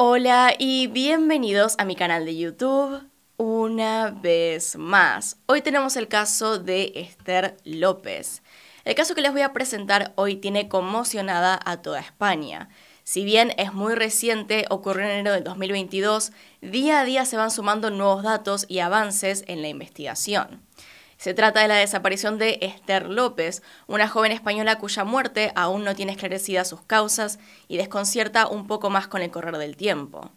Hola y bienvenidos a mi canal de YouTube una vez más. Hoy tenemos el caso de Esther López. El caso que les voy a presentar hoy tiene conmocionada a toda España. Si bien es muy reciente, ocurrió en enero del 2022, día a día se van sumando nuevos datos y avances en la investigación. Se trata de la desaparición de Esther López, una joven española cuya muerte aún no tiene esclarecidas sus causas y desconcierta un poco más con el correr del tiempo.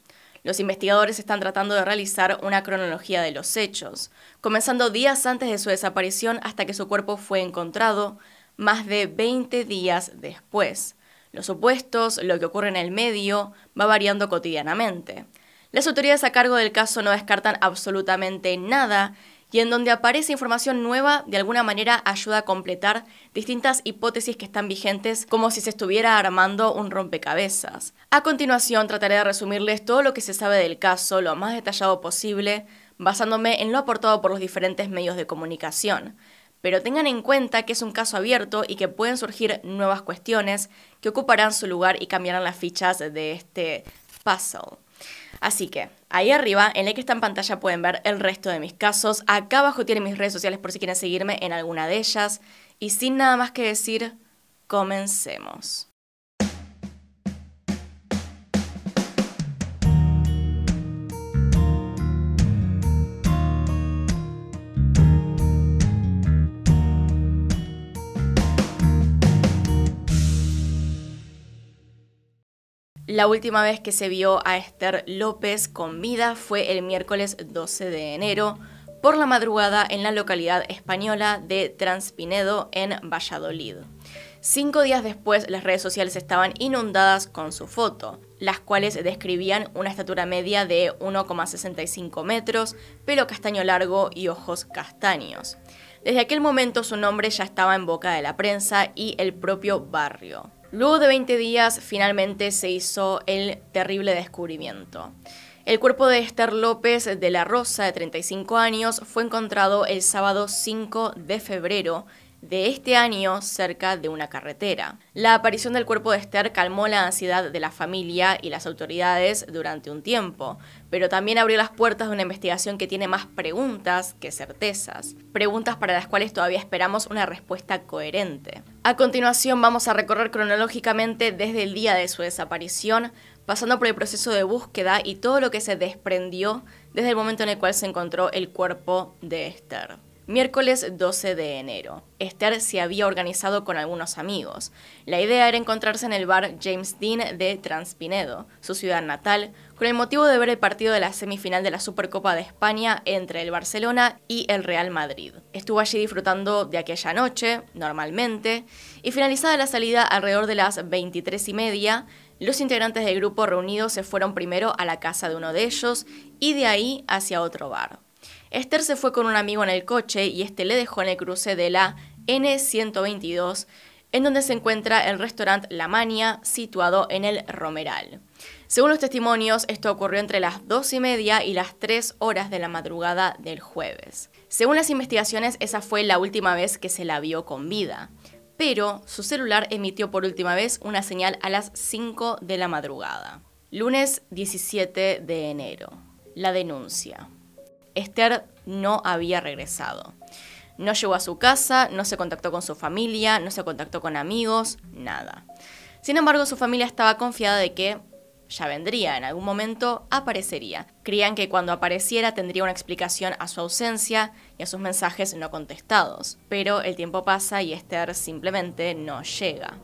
Los investigadores están tratando de realizar una cronología de los hechos, comenzando días antes de su desaparición hasta que su cuerpo fue encontrado, más de 20 días después. Los supuestos, lo que ocurre en el medio, va variando cotidianamente. Las autoridades a cargo del caso no descartan absolutamente nada y en donde aparece información nueva, de alguna manera ayuda a completar distintas hipótesis que están vigentes como si se estuviera armando un rompecabezas. A continuación trataré de resumirles todo lo que se sabe del caso lo más detallado posible, basándome en lo aportado por los diferentes medios de comunicación. Pero tengan en cuenta que es un caso abierto y que pueden surgir nuevas cuestiones que ocuparán su lugar y cambiarán las fichas de este puzzle. Así que ahí arriba, en el que está en pantalla, pueden ver el resto de mis casos. Acá abajo tienen mis redes sociales por si quieren seguirme en alguna de ellas. Y sin nada más que decir, comencemos. La última vez que se vio a Esther López con vida fue el miércoles 12 de enero por la madrugada en la localidad española de Transpinedo en Valladolid. Cinco días después las redes sociales estaban inundadas con su foto, las cuales describían una estatura media de 1,65 metros, pelo castaño largo y ojos castaños. Desde aquel momento su nombre ya estaba en boca de la prensa y el propio barrio. Luego de 20 días, finalmente se hizo el terrible descubrimiento. El cuerpo de Esther López de la Rosa, de 35 años, fue encontrado el sábado 5 de febrero de este año cerca de una carretera. La aparición del cuerpo de Esther calmó la ansiedad de la familia y las autoridades durante un tiempo, pero también abrió las puertas de una investigación que tiene más preguntas que certezas, preguntas para las cuales todavía esperamos una respuesta coherente. A continuación vamos a recorrer cronológicamente desde el día de su desaparición, pasando por el proceso de búsqueda y todo lo que se desprendió desde el momento en el cual se encontró el cuerpo de Esther. Miércoles 12 de enero. Esther se había organizado con algunos amigos. La idea era encontrarse en el bar James Dean de Transpinedo, su ciudad natal, con el motivo de ver el partido de la semifinal de la Supercopa de España entre el Barcelona y el Real Madrid. Estuvo allí disfrutando de aquella noche, normalmente, y finalizada la salida alrededor de las 23 y media, los integrantes del grupo reunidos se fueron primero a la casa de uno de ellos y de ahí hacia otro bar. Esther se fue con un amigo en el coche y este le dejó en el cruce de la N122, en donde se encuentra el restaurante La Mania, situado en el Romeral. Según los testimonios, esto ocurrió entre las 2 y media y las 3 horas de la madrugada del jueves. Según las investigaciones, esa fue la última vez que se la vio con vida, pero su celular emitió por última vez una señal a las 5 de la madrugada. Lunes 17 de enero. La denuncia. Esther no había regresado. No llegó a su casa, no se contactó con su familia, no se contactó con amigos, nada. Sin embargo, su familia estaba confiada de que ya vendría, en algún momento aparecería. Creían que cuando apareciera tendría una explicación a su ausencia y a sus mensajes no contestados, pero el tiempo pasa y Esther simplemente no llega.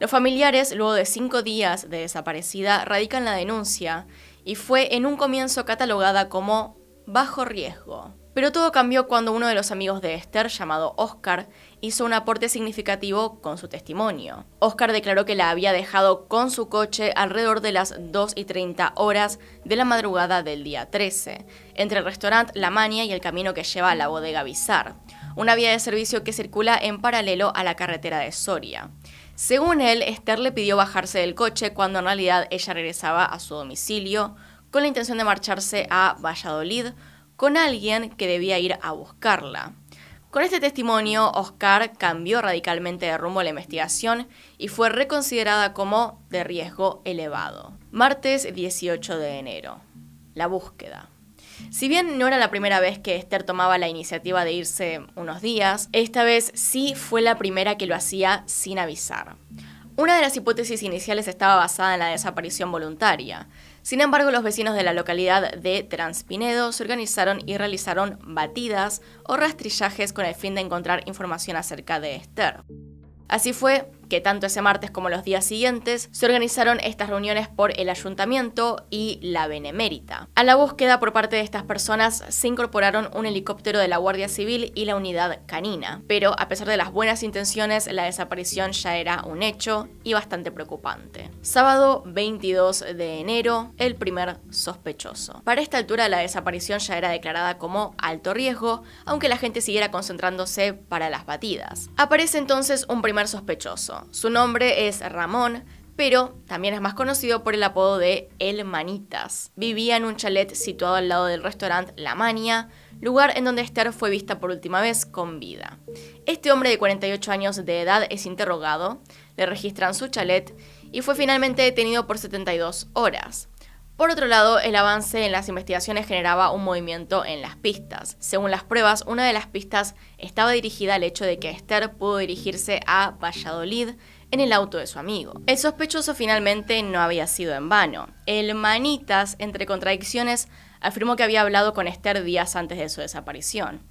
Los familiares, luego de cinco días de desaparecida, radican la denuncia y fue en un comienzo catalogada como bajo riesgo. Pero todo cambió cuando uno de los amigos de Esther, llamado Oscar, hizo un aporte significativo con su testimonio. Oscar declaró que la había dejado con su coche alrededor de las 2 y 30 horas de la madrugada del día 13, entre el restaurante La Mania y el camino que lleva a la bodega Bizar, una vía de servicio que circula en paralelo a la carretera de Soria. Según él, Esther le pidió bajarse del coche cuando en realidad ella regresaba a su domicilio con la intención de marcharse a Valladolid con alguien que debía ir a buscarla. Con este testimonio, Oscar cambió radicalmente de rumbo la investigación y fue reconsiderada como de riesgo elevado. Martes 18 de enero. La búsqueda. Si bien no era la primera vez que Esther tomaba la iniciativa de irse unos días, esta vez sí fue la primera que lo hacía sin avisar. Una de las hipótesis iniciales estaba basada en la desaparición voluntaria. Sin embargo, los vecinos de la localidad de Transpinedo se organizaron y realizaron batidas o rastrillajes con el fin de encontrar información acerca de Esther. Así fue que tanto ese martes como los días siguientes se organizaron estas reuniones por el ayuntamiento y la Benemérita. A la búsqueda por parte de estas personas se incorporaron un helicóptero de la Guardia Civil y la unidad canina, pero a pesar de las buenas intenciones, la desaparición ya era un hecho y bastante preocupante. Sábado 22 de enero, el primer sospechoso. Para esta altura la desaparición ya era declarada como alto riesgo, aunque la gente siguiera concentrándose para las batidas. Aparece entonces un primer sospechoso, su nombre es Ramón, pero también es más conocido por el apodo de El Manitas. Vivía en un chalet situado al lado del restaurante La Mania, lugar en donde Esther fue vista por última vez con vida. Este hombre de 48 años de edad es interrogado, le registran su chalet y fue finalmente detenido por 72 horas. Por otro lado, el avance en las investigaciones generaba un movimiento en las pistas. Según las pruebas, una de las pistas estaba dirigida al hecho de que Esther pudo dirigirse a Valladolid en el auto de su amigo. El sospechoso finalmente no había sido en vano. El manitas, entre contradicciones, afirmó que había hablado con Esther días antes de su desaparición.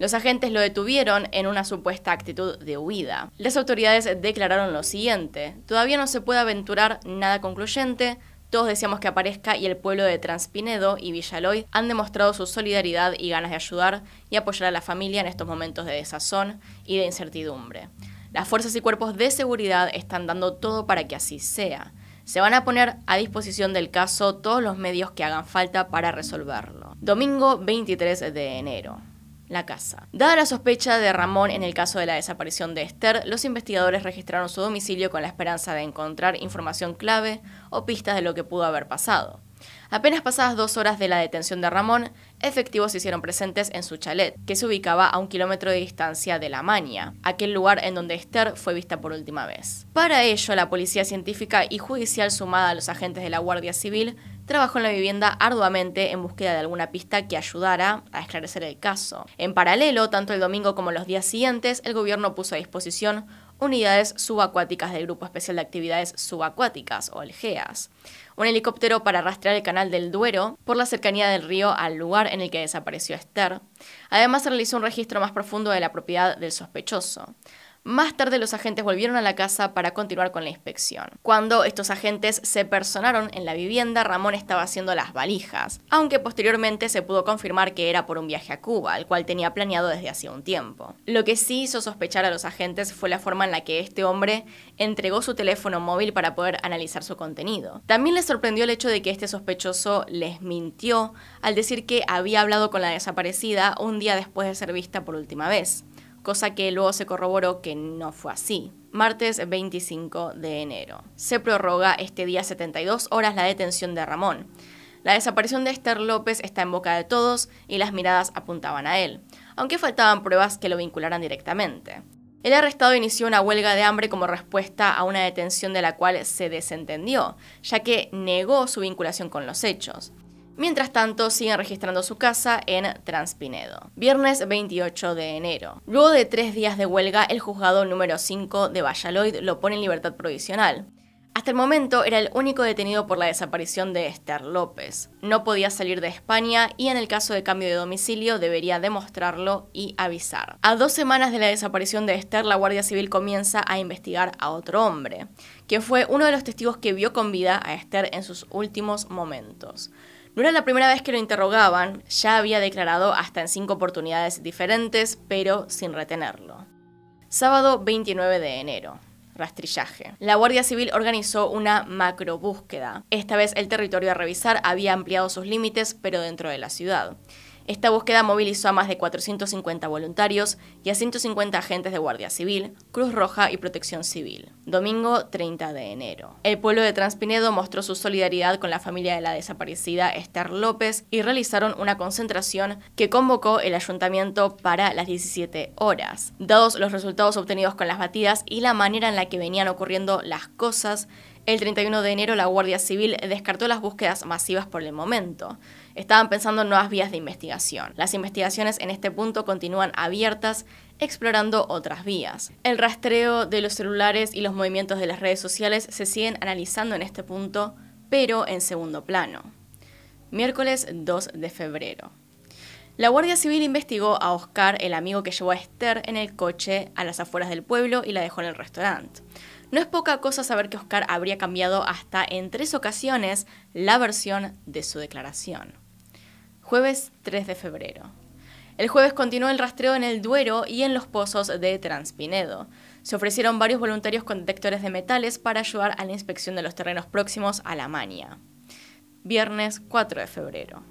Los agentes lo detuvieron en una supuesta actitud de huida. Las autoridades declararon lo siguiente, todavía no se puede aventurar nada concluyente todos deseamos que aparezca y el pueblo de Transpinedo y Villaloy han demostrado su solidaridad y ganas de ayudar y apoyar a la familia en estos momentos de desazón y de incertidumbre. Las fuerzas y cuerpos de seguridad están dando todo para que así sea. Se van a poner a disposición del caso todos los medios que hagan falta para resolverlo. Domingo 23 de enero la casa. Dada la sospecha de Ramón en el caso de la desaparición de Esther, los investigadores registraron su domicilio con la esperanza de encontrar información clave o pistas de lo que pudo haber pasado. Apenas pasadas dos horas de la detención de Ramón, efectivos se hicieron presentes en su chalet, que se ubicaba a un kilómetro de distancia de La Maña, aquel lugar en donde Esther fue vista por última vez. Para ello, la policía científica y judicial sumada a los agentes de la Guardia Civil trabajó en la vivienda arduamente en búsqueda de alguna pista que ayudara a esclarecer el caso. En paralelo, tanto el domingo como los días siguientes, el gobierno puso a disposición unidades subacuáticas del Grupo Especial de Actividades Subacuáticas, o el un helicóptero para rastrear el canal del Duero por la cercanía del río al lugar en el que desapareció Esther. Además, se realizó un registro más profundo de la propiedad del sospechoso. Más tarde los agentes volvieron a la casa para continuar con la inspección. Cuando estos agentes se personaron en la vivienda, Ramón estaba haciendo las valijas, aunque posteriormente se pudo confirmar que era por un viaje a Cuba, el cual tenía planeado desde hacía un tiempo. Lo que sí hizo sospechar a los agentes fue la forma en la que este hombre entregó su teléfono móvil para poder analizar su contenido. También les sorprendió el hecho de que este sospechoso les mintió al decir que había hablado con la desaparecida un día después de ser vista por última vez cosa que luego se corroboró que no fue así. Martes 25 de enero. Se prorroga este día 72 horas la detención de Ramón. La desaparición de Esther López está en boca de todos y las miradas apuntaban a él, aunque faltaban pruebas que lo vincularan directamente. El arrestado inició una huelga de hambre como respuesta a una detención de la cual se desentendió, ya que negó su vinculación con los hechos. Mientras tanto, siguen registrando su casa en Transpinedo. Viernes 28 de enero. Luego de tres días de huelga, el juzgado número 5 de Valladolid lo pone en libertad provisional. Hasta el momento era el único detenido por la desaparición de Esther López. No podía salir de España y en el caso de cambio de domicilio debería demostrarlo y avisar. A dos semanas de la desaparición de Esther, la Guardia Civil comienza a investigar a otro hombre, que fue uno de los testigos que vio con vida a Esther en sus últimos momentos. No era la primera vez que lo interrogaban, ya había declarado hasta en cinco oportunidades diferentes, pero sin retenerlo. Sábado 29 de enero. Rastrillaje. La Guardia Civil organizó una macrobúsqueda. Esta vez el territorio a revisar había ampliado sus límites, pero dentro de la ciudad. Esta búsqueda movilizó a más de 450 voluntarios y a 150 agentes de Guardia Civil, Cruz Roja y Protección Civil. Domingo 30 de enero. El pueblo de Transpinedo mostró su solidaridad con la familia de la desaparecida Esther López y realizaron una concentración que convocó el ayuntamiento para las 17 horas. Dados los resultados obtenidos con las batidas y la manera en la que venían ocurriendo las cosas, el 31 de enero la Guardia Civil descartó las búsquedas masivas por el momento estaban pensando en nuevas vías de investigación. Las investigaciones en este punto continúan abiertas, explorando otras vías. El rastreo de los celulares y los movimientos de las redes sociales se siguen analizando en este punto, pero en segundo plano. Miércoles 2 de febrero. La Guardia Civil investigó a Oscar, el amigo que llevó a Esther en el coche a las afueras del pueblo y la dejó en el restaurante. No es poca cosa saber que Oscar habría cambiado hasta en tres ocasiones la versión de su declaración. Jueves 3 de febrero. El jueves continuó el rastreo en el Duero y en los pozos de Transpinedo. Se ofrecieron varios voluntarios con detectores de metales para ayudar a la inspección de los terrenos próximos a la Mania. Viernes 4 de febrero.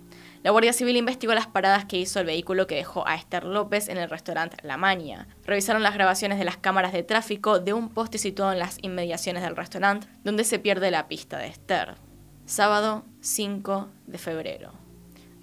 La Guardia Civil investigó las paradas que hizo el vehículo que dejó a Esther López en el restaurante La maña Revisaron las grabaciones de las cámaras de tráfico de un poste situado en las inmediaciones del restaurante, donde se pierde la pista de Esther. Sábado 5 de febrero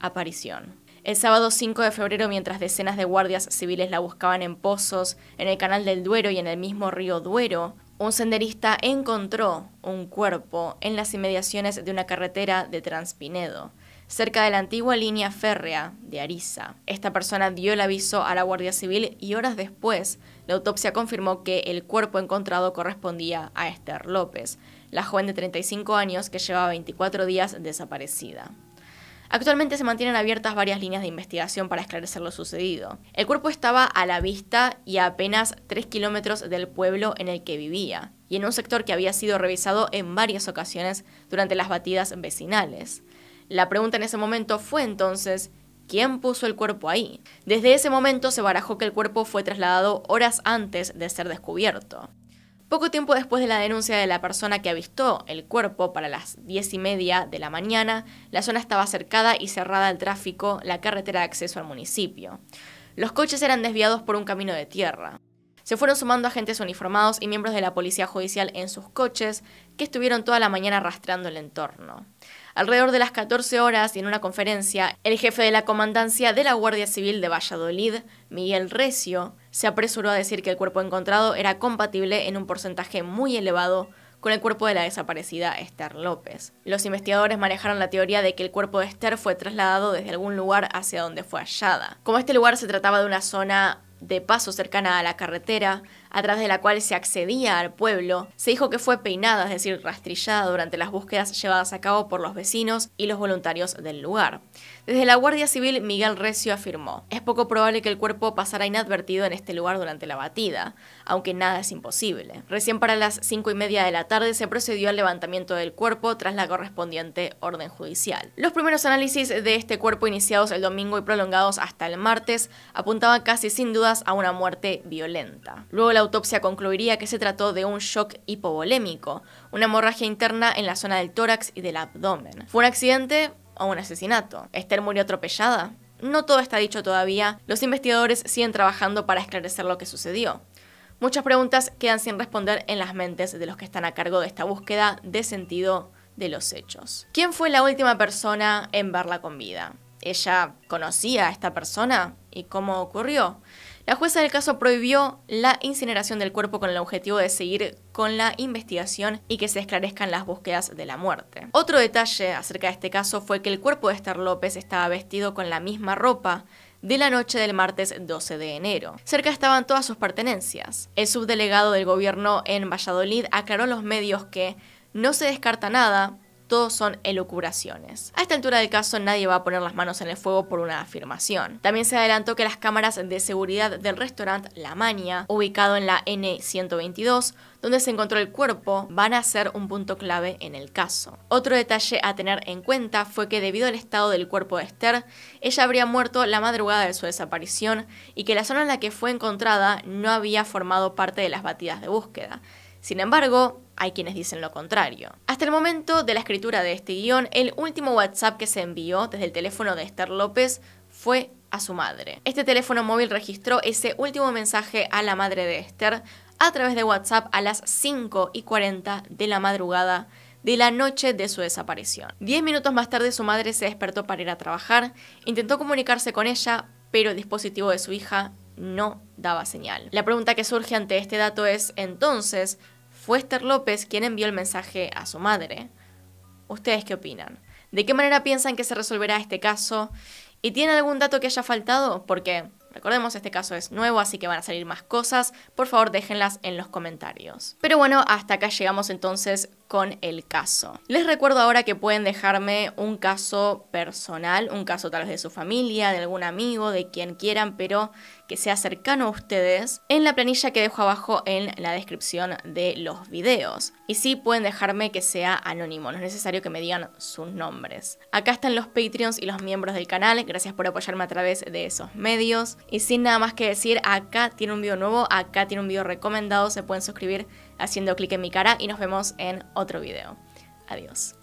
aparición. El sábado 5 de febrero, mientras decenas de guardias civiles la buscaban en pozos, en el canal del Duero y en el mismo río Duero, un senderista encontró un cuerpo en las inmediaciones de una carretera de Transpinedo, cerca de la antigua línea férrea de Ariza. Esta persona dio el aviso a la Guardia Civil y horas después la autopsia confirmó que el cuerpo encontrado correspondía a Esther López, la joven de 35 años que llevaba 24 días desaparecida. Actualmente se mantienen abiertas varias líneas de investigación para esclarecer lo sucedido. El cuerpo estaba a la vista y a apenas 3 kilómetros del pueblo en el que vivía, y en un sector que había sido revisado en varias ocasiones durante las batidas vecinales. La pregunta en ese momento fue entonces, ¿quién puso el cuerpo ahí? Desde ese momento se barajó que el cuerpo fue trasladado horas antes de ser descubierto. Poco tiempo después de la denuncia de la persona que avistó el cuerpo para las diez y media de la mañana, la zona estaba cercada y cerrada al tráfico la carretera de acceso al municipio. Los coches eran desviados por un camino de tierra. Se fueron sumando agentes uniformados y miembros de la policía judicial en sus coches, que estuvieron toda la mañana arrastrando el entorno. Alrededor de las 14 horas y en una conferencia, el jefe de la comandancia de la Guardia Civil de Valladolid, Miguel Recio, se apresuró a decir que el cuerpo encontrado era compatible en un porcentaje muy elevado con el cuerpo de la desaparecida Esther López. Los investigadores manejaron la teoría de que el cuerpo de Esther fue trasladado desde algún lugar hacia donde fue hallada. Como este lugar se trataba de una zona de paso cercana a la carretera, a través de la cual se accedía al pueblo. Se dijo que fue peinada, es decir, rastrillada durante las búsquedas llevadas a cabo por los vecinos y los voluntarios del lugar. Desde la Guardia Civil, Miguel Recio afirmó, es poco probable que el cuerpo pasara inadvertido en este lugar durante la batida aunque nada es imposible. Recién para las cinco y media de la tarde se procedió al levantamiento del cuerpo tras la correspondiente orden judicial. Los primeros análisis de este cuerpo iniciados el domingo y prolongados hasta el martes apuntaban casi sin dudas a una muerte violenta. Luego la autopsia concluiría que se trató de un shock hipovolémico, una hemorragia interna en la zona del tórax y del abdomen. ¿Fue un accidente o un asesinato? ¿Esther murió atropellada? No todo está dicho todavía, los investigadores siguen trabajando para esclarecer lo que sucedió. Muchas preguntas quedan sin responder en las mentes de los que están a cargo de esta búsqueda de sentido de los hechos. ¿Quién fue la última persona en verla con vida? ¿Ella conocía a esta persona? ¿Y cómo ocurrió? La jueza del caso prohibió la incineración del cuerpo con el objetivo de seguir con la investigación y que se esclarezcan las búsquedas de la muerte. Otro detalle acerca de este caso fue que el cuerpo de Esther López estaba vestido con la misma ropa de la noche del martes 12 de enero. Cerca estaban todas sus pertenencias. El subdelegado del gobierno en Valladolid aclaró a los medios que no se descarta nada, todos son elucubraciones. A esta altura del caso nadie va a poner las manos en el fuego por una afirmación. También se adelantó que las cámaras de seguridad del restaurante La Mania, ubicado en la N122, donde se encontró el cuerpo, van a ser un punto clave en el caso. Otro detalle a tener en cuenta fue que debido al estado del cuerpo de Esther, ella habría muerto la madrugada de su desaparición y que la zona en la que fue encontrada no había formado parte de las batidas de búsqueda. Sin embargo, hay quienes dicen lo contrario. Hasta el momento de la escritura de este guión, el último WhatsApp que se envió desde el teléfono de Esther López fue a su madre. Este teléfono móvil registró ese último mensaje a la madre de Esther a través de WhatsApp a las 5 y 40 de la madrugada de la noche de su desaparición. Diez minutos más tarde su madre se despertó para ir a trabajar, intentó comunicarse con ella, pero el dispositivo de su hija no daba señal. La pregunta que surge ante este dato es, entonces, Wester López quien envió el mensaje a su madre. ¿Ustedes qué opinan? ¿De qué manera piensan que se resolverá este caso? ¿Y tienen algún dato que haya faltado? Porque, recordemos, este caso es nuevo, así que van a salir más cosas. Por favor, déjenlas en los comentarios. Pero bueno, hasta acá llegamos entonces con el caso. Les recuerdo ahora que pueden dejarme un caso personal, un caso tal vez de su familia, de algún amigo, de quien quieran, pero que sea cercano a ustedes, en la planilla que dejo abajo en la descripción de los videos. Y sí, pueden dejarme que sea anónimo, no es necesario que me digan sus nombres. Acá están los Patreons y los miembros del canal, gracias por apoyarme a través de esos medios. Y sin nada más que decir, acá tiene un video nuevo, acá tiene un video recomendado, se pueden suscribir haciendo clic en mi cara y nos vemos en otro video. Adiós.